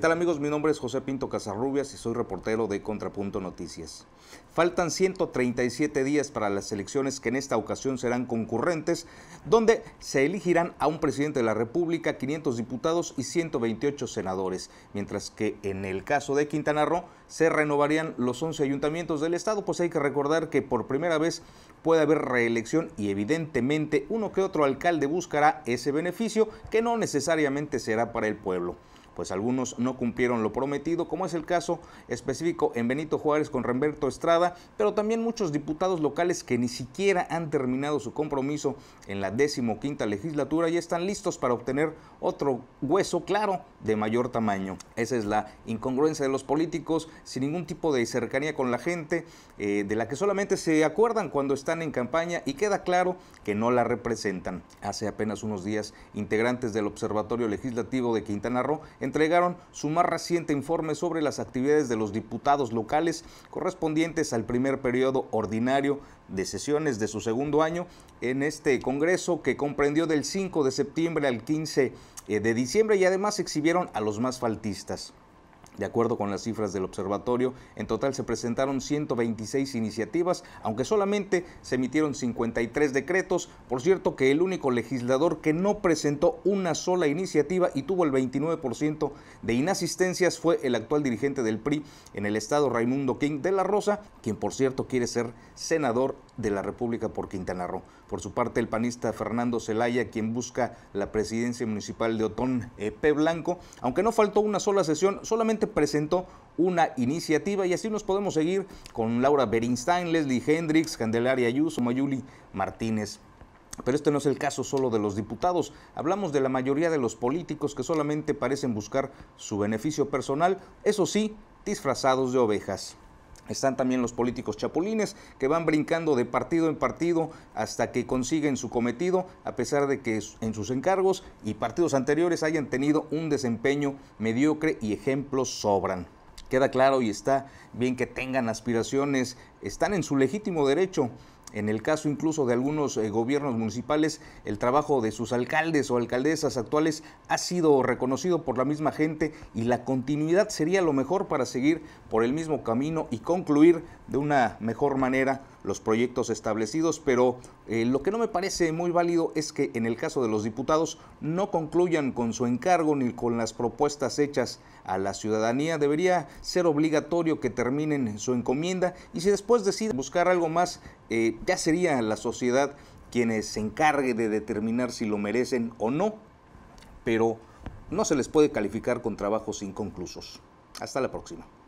tal amigos? Mi nombre es José Pinto Casarrubias y soy reportero de Contrapunto Noticias. Faltan 137 días para las elecciones que en esta ocasión serán concurrentes, donde se elegirán a un presidente de la República, 500 diputados y 128 senadores, mientras que en el caso de Quintana Roo se renovarían los 11 ayuntamientos del Estado, pues hay que recordar que por primera vez puede haber reelección y evidentemente uno que otro alcalde buscará ese beneficio que no necesariamente será para el pueblo pues algunos no cumplieron lo prometido, como es el caso específico en Benito Juárez con Remberto Estrada, pero también muchos diputados locales que ni siquiera han terminado su compromiso en la decimoquinta legislatura y están listos para obtener otro hueso claro de mayor tamaño. Esa es la incongruencia de los políticos, sin ningún tipo de cercanía con la gente, eh, de la que solamente se acuerdan cuando están en campaña y queda claro que no la representan. Hace apenas unos días, integrantes del Observatorio Legislativo de Quintana Roo entregaron su más reciente informe sobre las actividades de los diputados locales correspondientes al primer periodo ordinario de sesiones de su segundo año en este Congreso que comprendió del 5 de septiembre al 15 eh, de diciembre y además exhibieron a los más faltistas. De acuerdo con las cifras del observatorio, en total se presentaron 126 iniciativas, aunque solamente se emitieron 53 decretos. Por cierto que el único legislador que no presentó una sola iniciativa y tuvo el 29% de inasistencias fue el actual dirigente del PRI en el estado, Raimundo King de la Rosa, quien por cierto quiere ser senador de la República por Quintana Roo. Por su parte, el panista Fernando Zelaya, quien busca la presidencia municipal de Otón e P. Blanco, aunque no faltó una sola sesión, solamente presentó una iniciativa y así nos podemos seguir con Laura Berinstein, Leslie Hendricks, Candelaria Ayuso, Mayuli Martínez. Pero este no es el caso solo de los diputados. Hablamos de la mayoría de los políticos que solamente parecen buscar su beneficio personal, eso sí, disfrazados de ovejas. Están también los políticos chapulines que van brincando de partido en partido hasta que consiguen su cometido, a pesar de que en sus encargos y partidos anteriores hayan tenido un desempeño mediocre y ejemplos sobran. Queda claro y está bien que tengan aspiraciones, están en su legítimo derecho, en el caso incluso de algunos eh, gobiernos municipales, el trabajo de sus alcaldes o alcaldesas actuales ha sido reconocido por la misma gente y la continuidad sería lo mejor para seguir por el mismo camino y concluir de una mejor manera los proyectos establecidos, pero eh, lo que no me parece muy válido es que en el caso de los diputados no concluyan con su encargo ni con las propuestas hechas a la ciudadanía. Debería ser obligatorio que terminen su encomienda y si después deciden buscar algo más, eh, ya sería la sociedad quienes se encargue de determinar si lo merecen o no, pero no se les puede calificar con trabajos inconclusos. Hasta la próxima.